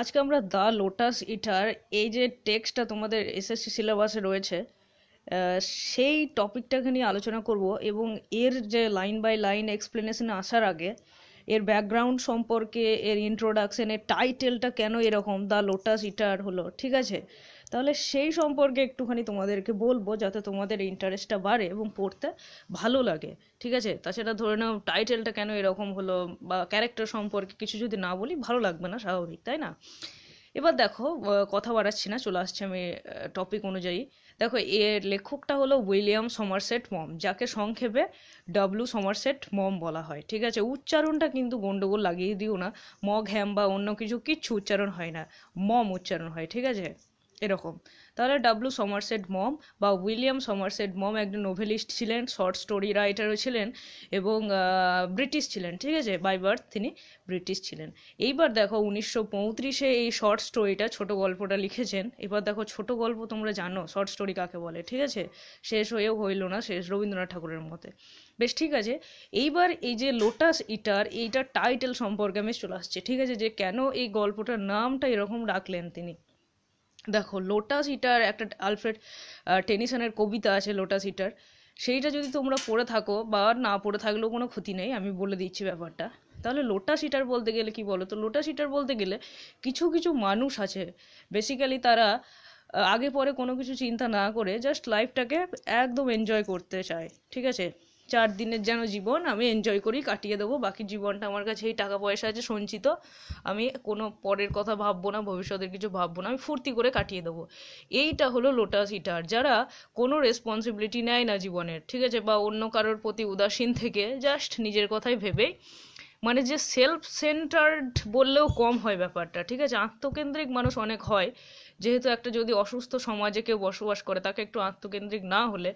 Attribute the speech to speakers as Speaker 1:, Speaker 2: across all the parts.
Speaker 1: আজকে আমরা the lotus ইটার এই যে টেক্সটটা তোমাদের এসএসসি সিলেবাসে রয়েছে সেই টপিকটাকে নিয়ে আলোচনা করব এবং এর যে লাইন বাই লাইন এক্সপ্লেনেশন আসার আগে এর ব্যাকগ্রাউন্ড সম্পর্কে এর ইন্ট্রোডাকশনের টাইটেলটা কেন এরকম দ্য লোটাস ইটার হলো ঠিক আছে তাহলে সেই সম্পর্কে একটুখানি তোমাদেরকে বলবো যাতে তোমাদের ইন্টারেস্টটা বাড়ে এবং পড়তে ভালো লাগে ঠিক আছে তাছাড়া ধরে নাও টাইটেলটা কেন এরকম হলো বা ক্যারেক্টার সম্পর্কে কিছু যদি না বলি ভালো লাগবে না স্বাভাবিক তাই না এবার দেখো কথা বাড়াচ্ছি না চলে আসছে আমি টপিক অনুযায়ী দেখো এর লেখকটা হলো উইলিয়াম সমারসেট মম যাকে সংক্ষেপে ডাব্লু সমারসেট মম বলা হয় ঠিক আছে উচ্চারণটা কিন্তু গন্ডগোল লাগিয়ে দিও না মগ হ্যাম বা অন্য কিছু কিচ্ছু উচ্চারণ হয় না মম উচ্চারণ হয় ঠিক আছে এরকম তাহলে ডাব্লু সমারসেট মম বা উইলিয়াম সমারসেট মম একজন নোভেলিস্ট ছিলেন শর্ট স্টোরি রাইটারও ছিলেন এবং ব্রিটিশ ছিলেন ঠিক আছে বাই বার্থ তিনি ব্রিটিশ ছিলেন এইবার দেখো উনিশশো পঁয়ত্রিশে এই শর্ট স্টোরিটা ছোট গল্পটা লিখেছেন এবার দেখো ছোট গল্প তোমরা জানো শর্ট স্টোরি কাকে বলে ঠিক আছে শেষ হয়েও হইল না শেষ রবীন্দ্রনাথ ঠাকুরের মতে বেশ ঠিক আছে এইবার এই যে লোটাস ইটার এইটার টাইটেল সম্পর্কে আমি চলে আসছে ঠিক আছে যে কেন এই গল্পটার নামটা এরকম রাখলেন তিনি দেখো লোটাস হিটার একটা আলফ্রেড টেনিসনের কবিতা আছে লোটাস হিটার সেইটা যদি তোমরা পড়ে থাকো বা না পড়ে থাকলেও কোনো ক্ষতি নেই আমি বলে দিচ্ছি ব্যাপারটা তাহলে লোটাস হিটার বলতে গেলে কি বলো তো লোটাস হিটার বলতে গেলে কিছু কিছু মানুষ আছে বেসিক্যালি তারা আগে পরে কোনো কিছু চিন্তা না করে জাস্ট লাইফটাকে একদম এনজয় করতে চায় ঠিক আছে চার দিনের যেন জীবন আমি এনজয় করি কাটিয়ে দেবো বাকি জীবনটা আমার কাছে এই টাকা পয়সা আছে সঞ্চিত আমি কোনো পরের কথা ভাববো না ভবিষ্যতের কিছু ভাববো না আমি ফুর্তি করে কাটিয়ে দেবো এইটা হলো লোটাস হিটার যারা কোনো রেসপন্সিবিলিটি নেয় না জীবনের ঠিক আছে বা অন্য কারোর প্রতি উদাসীন থেকে জাস্ট নিজের কথাই ভেবেই মানে যে সেলফ সেন্টার্ড বললেও কম হয় ব্যাপারটা ঠিক আছে আত্মকেন্দ্রিক মানুষ অনেক হয় যেহেতু একটা যদি অসুস্থ সমাজে কেউ বসবাস করে তাকে একটু আত্মকেন্দ্রিক না হলে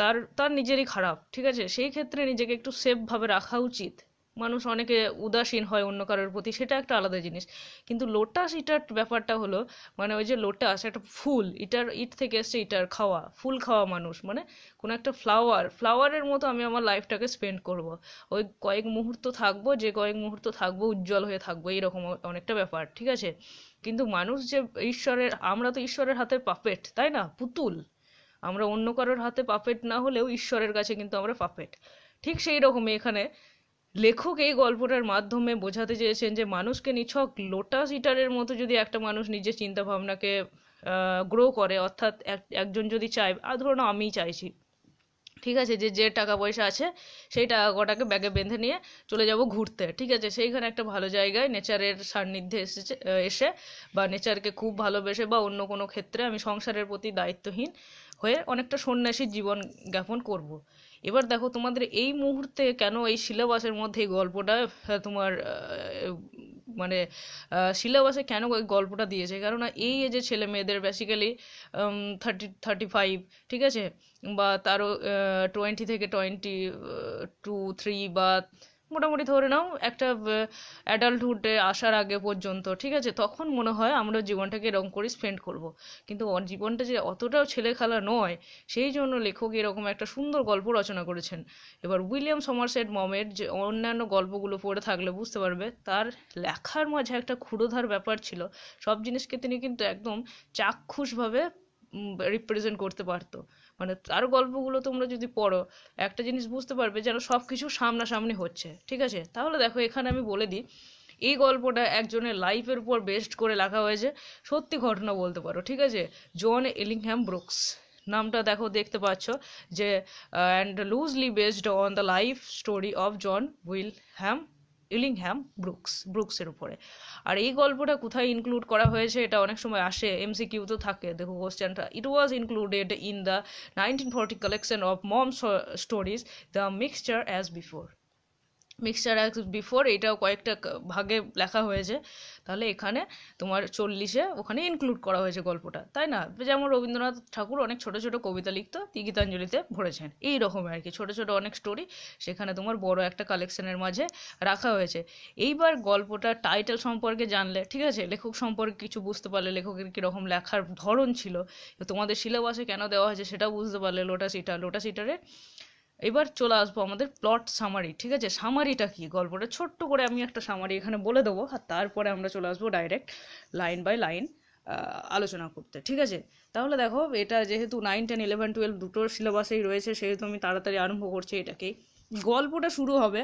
Speaker 1: তার তার নিজেরই খারাপ ঠিক আছে সেই ক্ষেত্রে নিজেকে একটু সেফভাবে রাখা উচিত মানুষ অনেকে উদাসীন হয় অন্য কারোর প্রতি সেটা একটা আলাদা জিনিস কিন্তু লোটাস এটার ব্যাপারটা হলো মানে ওই যে লোটাস একটা ফুল ইটার ইট থেকে এসছে ইটার খাওয়া ফুল খাওয়া মানুষ মানে কোনো একটা ফ্লাওয়ার ফ্লাওয়ারের মতো আমি আমার লাইফটাকে স্পেন্ড করব ওই কয়েক মুহূর্ত থাকবো যে কয়েক মুহূর্ত থাকবো উজ্জ্বল হয়ে থাকবো এইরকম অনেকটা ব্যাপার ঠিক আছে কিন্তু মানুষ যে ঈশ্বরের আমরা তো ঈশ্বরের হাতের পাপেট তাই না পুতুল আমরা অন্য কারোর হাতে পাপেট না হলেও ঈশ্বরের কাছে কিন্তু আমরা পাপেট ঠিক সেই রকমই এখানে লেখক এই গল্পটার মাধ্যমে বোঝাতে চেয়েছেন যে মানুষকে নিছক লোটাস ইটারের মতো যদি একটা মানুষ নিজের চিন্তাভাবনাকে গ্রো করে অর্থাৎ একজন যদি চায় আর ধরুন আমি চাইছি ঠিক আছে যে যে টাকা পয়সা আছে সেই টাকা কটাকে ব্যাগে বেঁধে নিয়ে চলে যাব ঘুরতে ঠিক আছে সেইখানে একটা ভালো জায়গায় নেচারের সান্নিধ্যে এসেছে এসে বা নেচারকে খুব ভালোবেসে বা অন্য কোনো ক্ষেত্রে আমি সংসারের প্রতি দায়িত্বহীন হয়ে অনেকটা সন্ন্যাসীর জীবন জ্ঞাপন করব। এবার দেখো তোমাদের এই মুহূর্তে কেন এই সিলেবাসের মধ্যে এই গল্পটা তোমার মানে সিলেবাসে কেন ওই গল্পটা দিয়েছে কেননা এই যে ছেলে মেয়েদের বেসিক্যালি থার্টি থার্টি ফাইভ ঠিক আছে বা তারও টোয়েন্টি থেকে টোয়েন্টি টু থ্রি বা মোটামুটি ধরে নাও একটা অ্যাডাল্টহুডে আসার আগে পর্যন্ত ঠিক আছে তখন মনে হয় আমরা জীবনটাকে এরকম করে স্পেন্ড করব। কিন্তু জীবনটা যে অতটাও ছেলে খেলা নয় সেই জন্য লেখক এরকম একটা সুন্দর গল্প রচনা করেছেন এবার উইলিয়াম সমারসেট মমের যে অন্যান্য গল্পগুলো পড়ে থাকলে বুঝতে পারবে তার লেখার মাঝে একটা ক্ষুরোধার ব্যাপার ছিল সব জিনিসকে তিনি কিন্তু একদম চাক্ষুষভাবে রিপ্রেজেন্ট করতে পারতো মানে তার গল্পগুলো তোমরা যদি পড়ো একটা জিনিস বুঝতে পারবে যেন সব কিছু সামনাসামনি হচ্ছে ঠিক আছে তাহলে দেখো এখানে আমি বলে দিই এই গল্পটা একজনের লাইফের উপর বেস্ট করে লেখা হয়েছে সত্যি ঘটনা বলতে পারো ঠিক আছে জন এলিংহ্যাম ব্রুকস নামটা দেখো দেখতে পাচ্ছ যে and loosely based on the life story of John Will Ham Illingham Brooks ব্রুকসের উপরে আর এই গল্পটা কোথায় ইনক্লুড করা হয়েছে এটা অনেক সময় আসে এমসি কিউ তো থাকে দেখো কোশ্চেনটা it was included in the nineteen forty collection of Maugham stories the mixture as before mixture as before এটাও কয়েকটা ভাগে লেখা হয়েছে তাহলে এখানে তোমার চল্লিশে ওখানে ইনক্লুড করা হয়েছে গল্পটা তাই না যেমন রবীন্দ্রনাথ ঠাকুর অনেক ছোট ছোট কবিতা লিখতো তিনি গীতাঞ্জলিতে ভরেছেন এই রকম আর কি ছোট ছোট অনেক স্টোরি সেখানে তোমার বড় একটা কালেকশনের মাঝে রাখা হয়েছে এইবার গল্পটা টাইটেল সম্পর্কে জানলে ঠিক আছে লেখক সম্পর্কে কিছু বুঝতে পারলে লেখকের কীরকম লেখার ধরন ছিল তোমাদের সিলেবাসে কেন দেওয়া হয়েছে সেটা বুঝতে পারলে লোটাস ইটা লোটাস ইটারের এবার চলে আসবো আমাদের প্লট সামারি ঠিক আছে সামারিটা কি গল্পটা ছোট্ট করে আমি একটা সামারি এখানে বলে দেবো আর তারপরে আমরা চলে আসবো ডাইরেক্ট লাইন বাই লাইন আলোচনা করতে ঠিক আছে তাহলে দেখো এটা যেহেতু নাইন টেন ইলেভেন টুয়েলভ দুটোর সিলেবাসেই রয়েছে সেহেতু আমি তাড়াতাড়ি আরম্ভ করছি এটাকেই গল্পটা শুরু হবে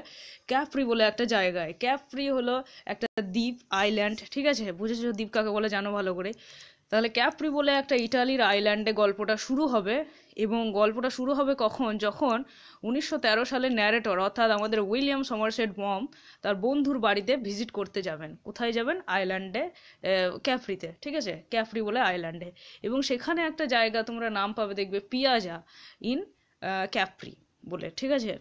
Speaker 1: ক্যাফ্রি বলে একটা জায়গায় ক্যাফ্রি হলো একটা দ্বীপ আইল্যান্ড ঠিক আছে বুঝেছো দ্বীপ কাকে বলে জানো ভালো করে তাহলে ক্যাপ্রি বলে একটা ইটালির আইল্যান্ডে গল্পটা শুরু হবে এবং গল্পটা শুরু হবে কখন যখন উনিশশো সালে ন্যারেটর অর্থাৎ আমাদের উইলিয়াম সমারসেট বম তার বন্ধুর বাড়িতে ভিজিট করতে যাবেন কোথায় যাবেন আইল্যান্ডে ক্যাফ্রিতে ঠিক আছে ক্যাফ্রি বলে আইল্যান্ডে এবং সেখানে একটা জায়গা তোমরা নাম পাবে দেখবে পিয়াজা ইন ক্যাফ্রি বলে ঠিক আছে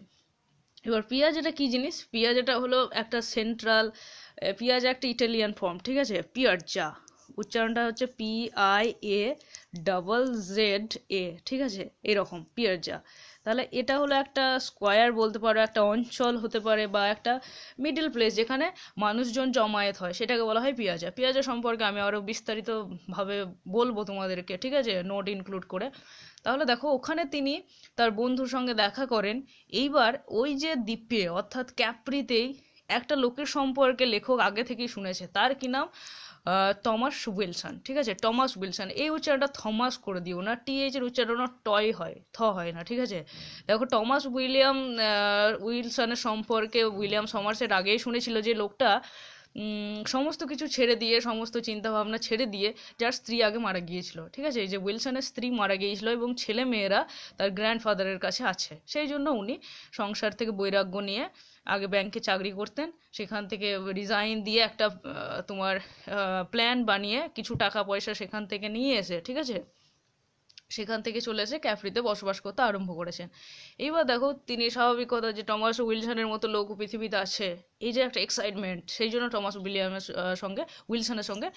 Speaker 1: এবার পিয়াজাটা কি জিনিস পিয়াজাটা হলো একটা সেন্ট্রাল পিয়াজা একটা ইটালিয়ান ফর্ম ঠিক আছে পিয়ারজা উচ্চারণটা হচ্ছে P I A double Z A ঠিক আছে এরকম পিয়ারজা তাহলে এটা হলো একটা স্কোয়ার বলতে পারো একটা অঞ্চল হতে পারে বা একটা মিডল প্লেস যেখানে মানুষজন জমায়েত হয় সেটাকে বলা হয় পিয়াজা পিয়াজা সম্পর্কে আমি আরও বিস্তারিতভাবে বলবো তোমাদেরকে ঠিক আছে নোট ইনক্লুড করে তাহলে দেখো ওখানে তিনি তার বন্ধুর সঙ্গে দেখা করেন এইবার ওই যে দ্বীপে অর্থাৎ ক্যাপ্রিতেই একটা লোকের সম্পর্কে লেখক আগে থেকেই শুনেছে তার কি নাম টমাস উইলসন ঠিক আছে টমাস উইলসন এই উচ্চারণটা থমাস করে দিও না টিএইচের উচ্চারণ টয় হয় থ হয় না ঠিক আছে দেখো টমাস উইলিয়াম উইলসনের সম্পর্কে উইলিয়াম সমার্সের আগেই শুনেছিল যে লোকটা সমস্ত কিছু ছেড়ে দিয়ে সমস্ত চিন্তাভাবনা ছেড়ে দিয়ে যার স্ত্রী আগে মারা গিয়েছিল ঠিক আছে এই যে উইলসনের স্ত্রী মারা গিয়েছিল এবং ছেলে মেয়েরা তার গ্র্যান্ডফাদারের কাছে আছে সেই জন্য উনি সংসার থেকে বৈরাগ্য নিয়ে আগে ব্যাংকে চাকরি করতেন সেখান থেকে রিজাইন দিয়ে একটা তোমার প্ল্যান বানিয়ে কিছু টাকা পয়সা সেখান থেকে নিয়ে এসে ঠিক আছে সেখান থেকে চলে এসে ক্যাফ্রিতে বসবাস করতে আরম্ভ করেছেন এইবার দেখো তিনি স্বাভাবিকতা যে টমাস উইলসনের মতো লোক পৃথিবীতে আছে এই যে একটা এক্সাইটমেন্ট সেই জন্য টমাস উইলিয়ামের সঙ্গে উইলসনের সঙ্গে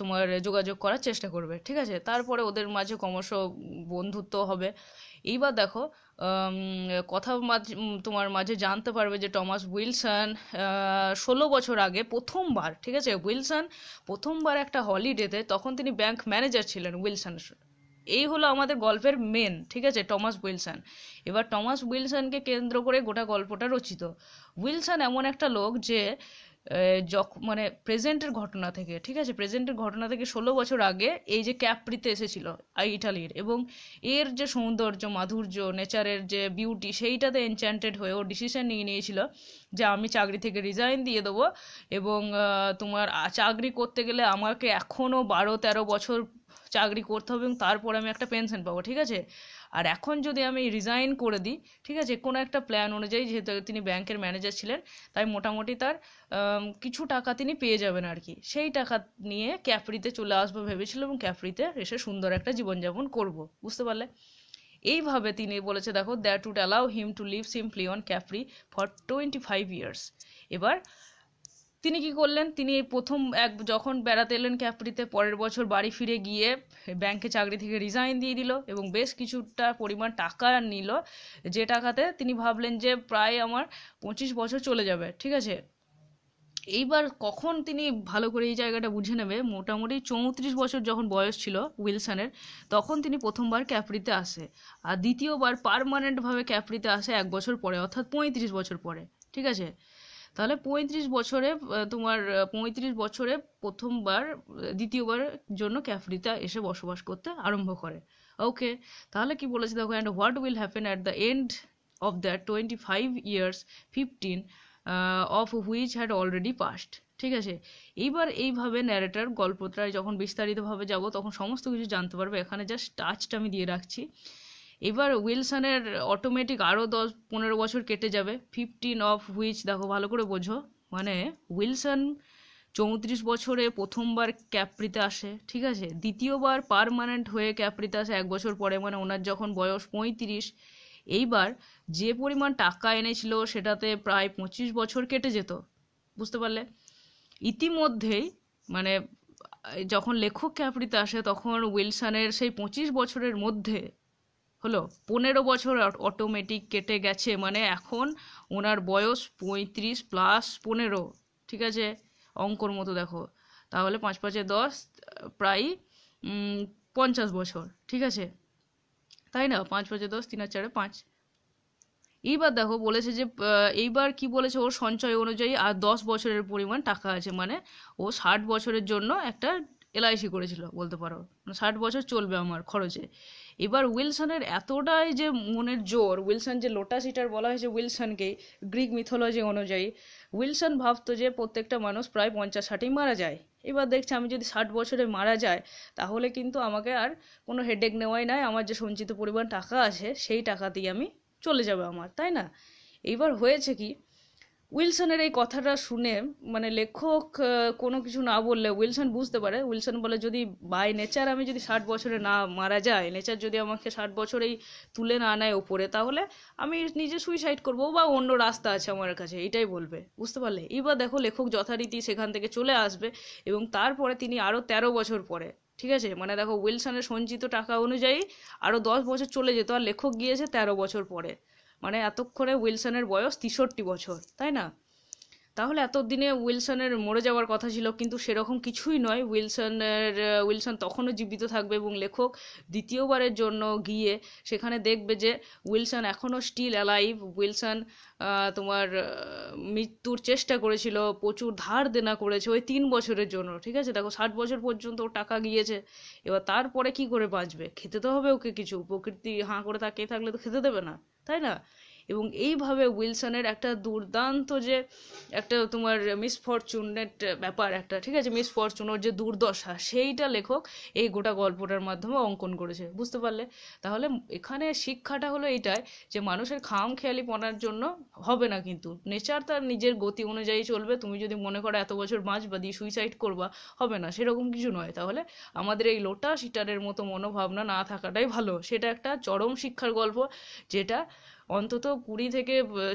Speaker 1: তোমার যোগাযোগ করার চেষ্টা করবে ঠিক আছে তারপরে ওদের মাঝে ক্রমশ বন্ধুত্ব হবে এইবার দেখো কথা মাঝে তোমার মাঝে জানতে পারবে যে টমাস উইলসন ষোলো বছর আগে প্রথমবার ঠিক আছে উইলসন প্রথমবার একটা হলিডেতে তখন তিনি ব্যাংক ম্যানেজার ছিলেন উইলসনের এই হলো আমাদের গল্পের মেন ঠিক আছে টমাস উইলসন এবার টমাস উইলসনকে কেন্দ্র করে গোটা গল্পটা রচিত উইলসন এমন একটা লোক যে যখ মানে প্রেজেন্টের ঘটনা থেকে ঠিক আছে প্রেজেন্টের ঘটনা থেকে ষোলো বছর আগে এই যে ক্যাপ্রিতে এসেছিল ইটালির এবং এর যে সৌন্দর্য মাধুর্য নেচারের যে বিউটি সেইটাতে এনচ্যান্টেড হয়ে ও ডিসিশন নিয়ে নিয়েছিল যে আমি চাকরি থেকে রিজাইন দিয়ে দেবো এবং তোমার চাকরি করতে গেলে আমাকে এখনও বারো তেরো বছর চাকরি করতে হবে এবং তারপর আমি একটা পেনশন পাবো ঠিক আছে আর এখন যদি আমি রিজাইন করে দিই ঠিক আছে কোনো একটা প্ল্যান অনুযায়ী যেহেতু তিনি ব্যাংকের ম্যানেজার ছিলেন তাই মোটামুটি তার কিছু টাকা তিনি পেয়ে যাবেন আর কি সেই টাকা নিয়ে ক্যাফরিতে চলে আসবো ভেবেছিল এবং ক্যাফরিতে এসে সুন্দর একটা জীবনযাপন করব বুঝতে পারলে এইভাবে তিনি বলেছে দেখো that would allow him to live simply on Caffrey for twenty five years এবার তিনি কি করলেন তিনি প্রথম এক যখন বেড়াতে এলেন ক্যাপ্রিতে পরের বছর বাড়ি ফিরে গিয়ে ব্যাংকে চাকরি থেকে রিজাইন দিয়ে দিল এবং বেশ কিছুটা পরিমাণ টাকা নিল যে টাকাতে তিনি ভাবলেন যে প্রায় আমার পঁচিশ বছর চলে যাবে ঠিক আছে এইবার কখন তিনি ভালো করে এই জায়গাটা বুঝে নেবে মোটামুটি চৌত্রিশ বছর যখন বয়স ছিল উইলসনের তখন তিনি প্রথমবার ক্যাপ্রিতে আসে আর দ্বিতীয়বার পারমানেন্টভাবে ক্যাপ্রিতে আসে এক বছর পরে অর্থাৎ পঁয়ত্রিশ বছর পরে ঠিক আছে তাহলে পঁয়ত্রিশ বছরে তোমার পঁয়ত্রিশ বছরে প্রথমবার দ্বিতীয়বার জন্য ক্যাফরিতা এসে বসবাস করতে আরম্ভ করে ওকে তাহলে কি বলেছে দেখো and what will happen at the end of that twenty five years fifteen of which had already passed ঠিক আছে এইবার এইভাবে ন্যারেটার গল্পটা যখন বিস্তারিতভাবে যাব তখন সমস্ত কিছু জানতে পারবে এখানে জাস্ট টাচটা আমি দিয়ে রাখছি এবার উইলসনের অটোমেটিক আরও দশ পনেরো বছর কেটে যাবে ফিফটিন অফ হুইচ দেখো ভালো করে বোঝো মানে উইলসন চৌত্রিশ বছরে প্রথমবার ক্যাপ্রিতে আসে ঠিক আছে দ্বিতীয়বার পারমানেন্ট হয়ে ক্যাপ্রিতে আসে এক বছর পরে মানে ওনার যখন বয়স পঁয়ত্রিশ এইবার যে পরিমাণ টাকা এনেছিল সেটাতে প্রায় পঁচিশ বছর কেটে যেত বুঝতে পারলে ইতিমধ্যেই মানে যখন লেখক ক্যাপ্রিতে আসে তখন উইলসনের সেই পঁচিশ বছরের মধ্যে হলো পনেরো বছর অটোমেটিক কেটে গেছে মানে এখন ওনার বয়স পঁয়ত্রিশ প্লাস পনেরো ঠিক আছে অঙ্কর মতো দেখো তাহলে পাঁচ পাঁচে দশ প্রায় পঞ্চাশ বছর ঠিক আছে তাই না পাঁচ পাঁচে দশ তিন আর চারে পাঁচ এইবার দেখো বলেছে যে এইবার কি বলেছে ওর সঞ্চয় অনুযায়ী আর দশ বছরের পরিমাণ টাকা আছে মানে ও ষাট বছরের জন্য একটা এলআইসি করেছিল বলতে পারো মানে ষাট বছর চলবে আমার খরচে এবার উইলসনের এতটাই যে মনের জোর উইলসন যে লোটাস ইটার বলা হয়েছে উইলসনকে গ্রিক মিথোলজি অনুযায়ী উইলসন ভাবতো যে প্রত্যেকটা মানুষ প্রায় পঞ্চাশ ষাটেই মারা যায় এবার দেখছি আমি যদি ষাট বছরে মারা যায় তাহলে কিন্তু আমাকে আর কোনো হেডেক নেওয়াই নাই আমার যে সঞ্চিত পরিমাণ টাকা আছে সেই টাকা দিয়ে আমি চলে যাবে আমার তাই না এইবার হয়েছে কি উইলসনের এই কথাটা শুনে মানে লেখক কোনো কিছু না বললে উইলসন বুঝতে পারে উইলসন বলে যদি বাই নেচার আমি যদি ষাট বছরে না মারা যায় নেচার যদি আমাকে ষাট বছরেই তুলে না নেয় ওপরে তাহলে আমি নিজে সুইসাইড করব বা অন্য রাস্তা আছে আমার কাছে এটাই বলবে বুঝতে পারলে এবার দেখো লেখক যথারীতি সেখান থেকে চলে আসবে এবং তারপরে তিনি আরও তেরো বছর পরে ঠিক আছে মানে দেখো উইলসনের সঞ্চিত টাকা অনুযায়ী আরও দশ বছর চলে যেত আর লেখক গিয়েছে তেরো বছর পরে মানে এতক্ষণে উইলসনের বয়স তেষট্টি বছর তাই না তাহলে এতদিনে উইলসনের মরে যাওয়ার কথা ছিল কিন্তু সেরকম কিছুই নয় উইলসনের উইলসন তখনও জীবিত থাকবে এবং লেখক দ্বিতীয়বারের জন্য গিয়ে সেখানে দেখবে যে উইলসন এখনও স্টিল অ্যালাইভ উইলসন তোমার মৃত্যুর চেষ্টা করেছিল প্রচুর ধার দেনা করেছে ওই তিন বছরের জন্য ঠিক আছে দেখো ষাট বছর পর্যন্ত ও টাকা গিয়েছে এবার তারপরে কি করে বাঁচবে খেতে তো হবে ওকে কিছু প্রকৃতি হাঁ করে তাকিয়ে থাকলে তো খেতে দেবে না তাই না এবং এইভাবে উইলসনের একটা দুর্দান্ত যে একটা তোমার মিসফরচুনেট ব্যাপার একটা ঠিক আছে মিসফরচুনের যে দুর্দশা সেইটা লেখক এই গোটা গল্পটার মাধ্যমে অঙ্কন করেছে বুঝতে পারলে তাহলে এখানে শিক্ষাটা হলো এইটাই যে মানুষের খাম খেয়ালি পনার জন্য হবে না কিন্তু নেচার তার নিজের গতি অনুযায়ী চলবে তুমি যদি মনে করো এত বছর বাঁচবা দিয়ে সুইসাইড করবা হবে না সেরকম কিছু নয় তাহলে আমাদের এই লোটাস ইটারের মতো মনোভাবনা না থাকাটাই ভালো সেটা একটা চরম শিক্ষার গল্প যেটা অন্তত কুড়ি থেকে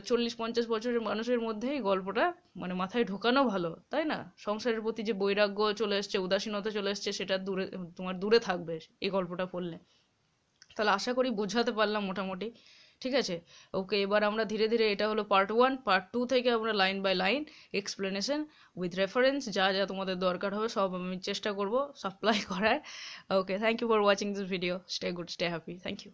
Speaker 1: চল্লিশ পঞ্চাশ বছরের মানুষের মধ্যে এই গল্পটা মানে মাথায় ঢোকানো ভালো তাই না সংসারের প্রতি যে বৈরাগ্য চলে এসছে উদাসীনতা চলে এসছে সেটা দূরে তোমার দূরে থাকবে এই গল্পটা পড়লে তাহলে আশা করি বোঝাতে পারলাম মোটামুটি ঠিক আছে ওকে এবার আমরা ধীরে ধীরে এটা হলো পার্ট ওয়ান পার্ট টু থেকে আমরা line by line explanation with reference যা যা তোমাদের দরকার হবে সব আমি চেষ্টা করব সাপ্লাই করার okay thank you for watching this video stay good stay happy thank you